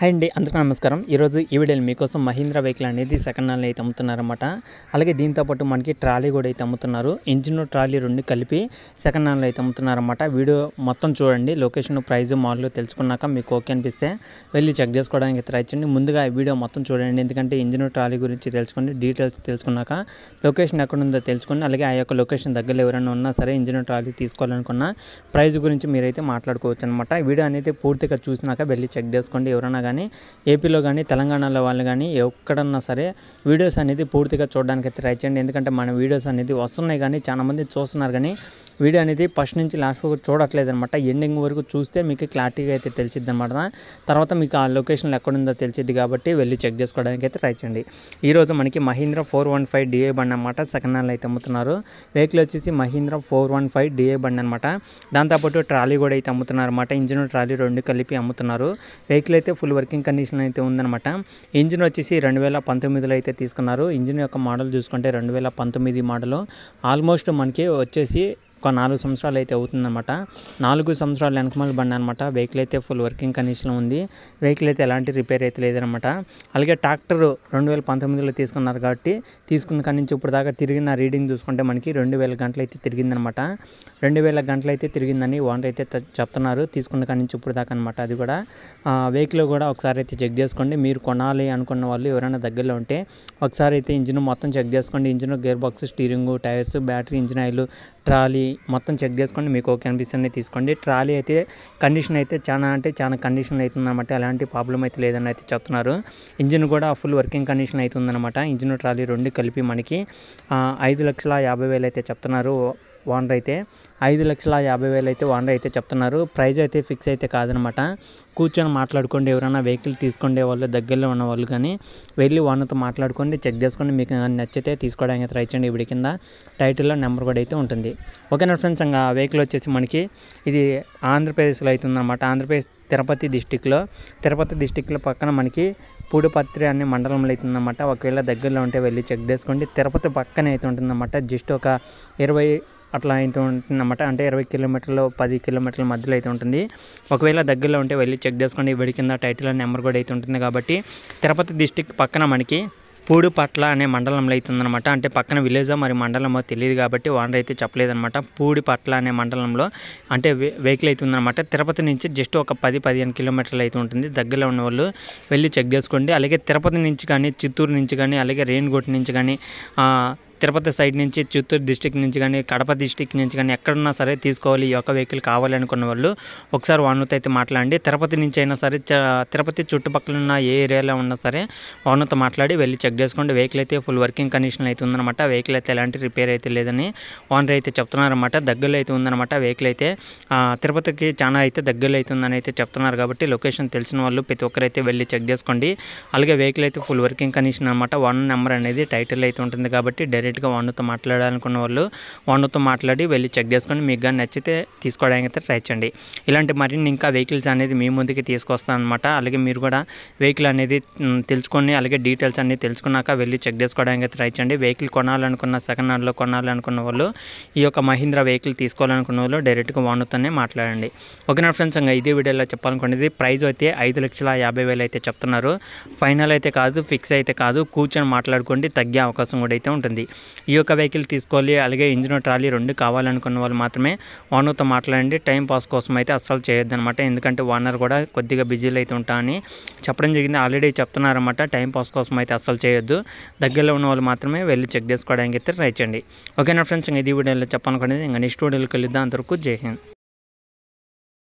hi అండి అందరికీ నమస్కారం ఈరోజు ఈ వీడియోలో మీకోసం మహీంద్రా వెహికల్ అనేది సెకండ్ హ్యాండ్ అయితే అమ్ముతున్నారన్నమాట అలాగే దీంతో పాటు మనకి ట్రాలీ కూడా అయితే అమ్ముతున్నారు ఇంజిన్ ట్రాలీ రెండు కలిపి సెకండ్ హ్యాండ్లో అయితే అమ్ముతున్నారన్నమాట వీడియో మొత్తం చూడండి లొకేషన్ ప్రైజ్ మాల్లో తెలుసుకున్నాక మీకు ఓకే అనిపిస్తే వెళ్ళి చెక్ చేసుకోవడానికి ట్రై చేయండి ముందుగా ఈ వీడియో మొత్తం చూడండి ఎందుకంటే ఇంజిన్ ట్రాలీ గురించి తెలుసుకోండి డీటెయిల్స్ తెలుసుకున్నాక లొకేషన్ ఎక్కడ ఉందో తెలుసుకోండి అలాగే ఆ యొక్క లొకేషన్ దగ్గరలో ఎవరైనా ఉన్నా సరే ఇంజిన్ ట్రాలీ తీసుకోవాలనుకున్న ప్రైజ్ గురించి మీరైతే మాట్లాడుకోవచ్చు అనమాట వీడియో అనేది పూర్తిగా చూసినాక వెళ్ళి చెక్ చేసుకోండి ఎవరైనా కానీ ఏపీలో కానీ తెలంగాణలో వాళ్ళు కానీ ఎక్కడన్నా సరే వీడియోస్ అనేది పూర్తిగా చూడడానికి అయితే ట్రై చేయండి ఎందుకంటే మన వీడియోస్ అనేది వస్తున్నాయి కానీ చాలామంది చూస్తున్నారు కానీ వీడియో అనేది ఫస్ట్ నుంచి లాస్ట్ వరకు చూడట్లేదు అనమాట ఎండింగ్ వరకు చూస్తే మీకు క్లారిటీగా అయితే తెలిసిద్ది అనమాట తర్వాత మీకు ఆ లొకేషన్లో ఎక్కడుందో తెలిసిద్ది కాబట్టి వెళ్ళి చెక్ చేసుకోవడానికి అయితే ట్రై చేయండి ఈరోజు మనకి Mahindra four one five DI బండి అనమాట సెకండ్ హ్యాండ్ అయితే అమ్ముతున్నారు వెహికల్ వచ్చేసి Mahindra four one five DI బండి అనమాట దాంతోపాటు ట్రాలీ కూడా అయితే అమ్ముతున్నారు అనమాట ఇంజిన్ ట్రాలీ రెండు కలిపి అమ్ముతున్నారు వెహికల్ అయితే ఫుల్ వర్కింగ్ కండిషన్ అయితే ఉందన్నమాట ఇంజిన్ వచ్చేసి రెండు వేల పంతొమ్మిదిలో అయితే తీసుకున్నారు ఇంజిన్ యొక్క మోడల్ చూసుకుంటే రెండు వేల పంతొమ్మిది మోడల్ ఆల్మోస్ట్ మనకి వచ్చేసి ఒక నాలుగు సంవత్సరాలు అయితే అవుతుందన్నమాట నాలుగు సంవత్సరాలు వెనకమాల బండి అనమాట వెహికల్ అయితే ఫుల్ వర్కింగ్ కండిషన్లో ఉంది వెహికల్ అయితే ఎలాంటి రిపేర్ అయితే లేదనమాట అలాగే ట్రాక్టర్ రెండు వేల పంతొమ్మిదిలో తీసుకున్నారు కాబట్టి తీసుకున్న కాడి నుంచి ఇప్పుడు దాకా తిరిగిన రీడింగ్ చూసుకుంటే మనకి రెండు వేల గంటలు అయితే తిరిగిందనమాట రెండు వేల గంటలు అయితే తిరిగిందని ఓనర్ అయితే చెప్తున్నారు తీసుకున్న కాడి నుంచి ఇప్పుడు దాకా అనమాట అది కూడా వెహికల్ కూడా ఒకసారి అయితే చెక్ చేసుకోండి మీరు కొనాలి అనుకున్న వాళ్ళు ఎవరైనా దగ్గరలో ఉంటే ఒకసారి అయితే ఇంజిన్ మొత్తం చెక్ చేసుకోండి engine gear box steering tyres battery engine oil trolley మొత్తం చెక్ చేసుకోండి మీకు ఓకే అనిపిస్తుంది తీసుకోండి ట్రాలీ అయితే కండిషన్ అయితే చాలా అంటే చాలా కండిషన్ అవుతుందన్నమాట ఎలాంటి ప్రాబ్లం అయితే లేదని అయితే చెప్తున్నారు ఇంజిన్ కూడా ఫుల్ వర్కింగ్ కండిషన్ అవుతుందన్నమాట ఇంజిన్ ట్రాలీ రెండు కలిపి మనకి ఐదు లక్షల యాభై వేలు అయితే చెప్తున్నారు ఓనర్ అయితే ఐదు లక్షల యాభై వేలు అయితే ఓనర్ అయితే చెప్తున్నారు ప్రైజ్ అయితే ఫిక్స్ అయితే కాదనమాట కూర్చొని మాట్లాడుకోండి ఎవరైనా వెహికల్ తీసుకుండే వాళ్ళు దగ్గరలో ఉన్న వాళ్ళు కానీ వెళ్ళి ఓనర్తో మాట్లాడుకోండి చెక్ చేసుకోండి మీకు నచ్చితే తీసుకోవడానికి ట్రై చేయండి ఇవి కింద టైటిల్లో నెంబర్ కూడా అయితే ఉంటుంది ఓకేనా ఫ్రెండ్స్ ఇంకా వెహికల్ వచ్చేసి మనకి ఇది ఆంధ్రప్రదేశ్లో అయితే ఉందన్నమాట ఆంధ్రప్రదేశ్ తిరుపతి డిస్టిక్లో తిరుపతి డిస్టిక్లో పక్కన మనకి పూడిపత్రి అనే మండలంలో ఉందన్నమాట ఒకవేళ దగ్గరలో ఉంటే వెళ్ళి చెక్ చేసుకోండి తిరుపతి పక్కనే అయితే ఉంటుందన్నమాట జస్ట్ ఒక ఇరవై అట్లా అయితే ఉంటుంది అనమాట అంటే ఇరవై కిలోమీటర్లు పది కిలోమీటర్ల మధ్యలో అయితే ఉంటుంది ఒకవేళ దగ్గరలో ఉంటే వెళ్ళి చెక్ చేసుకోండి వీడి కింద టైటిల్ నెంబర్ కూడా అయితే ఉంటుంది కాబట్టి తిరుపతి డిస్టిక్ పక్కన మనకి పూడిపట్ల అనే మండలంలో అయితే ఉందన్నమాట అంటే పక్కన విలేజో మరి మండలమో తెలియదు కాబట్టి ఓనర్ అయితే చెప్పలేదన్నమాట పూడిపట్ల అనే మండలంలో అంటే వెహికల్ ఉందన్నమాట తిరుపతి నుంచి జస్ట్ ఒక పది పదిహేను కిలోమీటర్లు అయితే ఉంటుంది దగ్గరలో ఉన్న వాళ్ళు వెళ్ళి చెక్ చేసుకోండి అలాగే తిరుపతి నుంచి కానీ చిత్తూరు నుంచి కానీ అలాగే రేణిగుట్ నుంచి కానీ తిరుపతి సైడ్ నుంచి చిత్తూరు డిస్టిక్ నుంచి కానీ కడప డిస్టిక్ నుంచి కానీ ఎక్కడున్నా సరే తీసుకోవాలి ఈ యొక్క వెహికల్ కావాలి అనుకున్న వాళ్ళు ఒకసారి వాణుతో అయితే మాట్లాడండి తిరుపతి నుంచి అయినా సరే తిరుపతి చుట్టుపక్కల ఉన్న ఏ ఏరియాలో ఉన్నా సరే వాణుతో మాట్లాడి వెళ్ళి చెక్ చేసుకోండి వెహికల్ అయితే ఫుల్ వర్కింగ్ కండిషన్ అయితే ఉందన్నమాట వెహికల్ అయితే ఎలాంటి రిపేర్ అయితే లేదని ఓనర్ అయితే చెప్తున్నారన్నమాట దగ్గరలో అయితే ఉందన్నమాట వెహికల్ అయితే తిరుపతికి చాలా అయితే దగ్గరలో అయితే ఉందని అయితే చెప్తున్నారు కాబట్టి లొకేషన్ తెలిసిన వాళ్ళు ప్రతి ఒక్కరైతే వెళ్ళి చెక్ చేసుకోండి అలాగే వెహికల్ అయితే ఫుల్ వర్కింగ్ కండిషన్ అనమాట వన్ నెంబర్ అనేది టైటిల్ అయితే ఉంటుంది కాబట్టి డైరెక్ట్ డైరెక్ట్గా ఓనర్తో మాట్లాడాలనుకున్న వాళ్ళు ఓనర్తో మాట్లాడి వెళ్ళి చెక్ చేసుకొని మీకు కానీ నచ్చితే తీసుకోవడానికి అయితే ట్రై చేయండి ఇలాంటి మరిన్ని ఇంకా వెహికల్స్ అనేది మీ ముందుకి తీసుకొస్తాను అనమాట అలాగే మీరు కూడా వెహికల్ అనేది తెలుసుకొని అలాగే డీటెయిల్స్ అన్ని తెలుసుకున్నాక వెళ్ళి చెక్ చేసుకోవడానికి అయితే ట్రై చేయండి వెహికల్ కొనాలనుకున్న సెకండ్ హ్యాండ్లో కొనాలనుకున్న వాళ్ళు ఈ యొక్క మహీంద్రా వెహికల్ తీసుకోవాలనుకున్న వాళ్ళు డైరెక్ట్గా ఓనర్తోనే మాట్లాడండి నా ఫ్రెండ్స్ ఇంకా ఇదే వీడియోలో చెప్పాలనుకునేది ప్రైజ్ అయితే ఐదు లక్షల యాభై వేలు అయితే చెప్తున్నారు ఫైనల్ అయితే కాదు ఫిక్స్ అయితే కాదు కూర్చొని మాట్లాడుకోండి తగ్గే అవకాశం కూడా అయితే ఉంటుంది ఈ యొక్క వెహికల్ తీసుకోవాలి అలాగే ఇంజిన్ ట్రాలీ రెండు కావాలనుకున్న వాళ్ళు మాత్రమే ఓనర్తో మాట్లాడండి టైం పాస్ కోసం అయితే అస్సలు చేయొద్దు అనమాట ఎందుకంటే ఓనర్ కూడా కొద్దిగా బిజీలు అయితే ఉంటామని చెప్పడం జరిగింది ఆల్రెడీ చెప్తున్నారన్నమాట టైం పాస్ కోసం అయితే అస్సలు చేయొద్దు దగ్గరలో ఉన్న వాళ్ళు మాత్రమే వెళ్ళి చెక్ చేసుకోవడానికి అయితే ట్రై చేయండి ఓకేనా ఫ్రెండ్స్ ఇంకా ఇది వీడియోలో చెప్పాలనుకునేది ఇంకా నెక్స్ట్ వీడియోలో కలుద్దాం అంతవరకు జై హింద్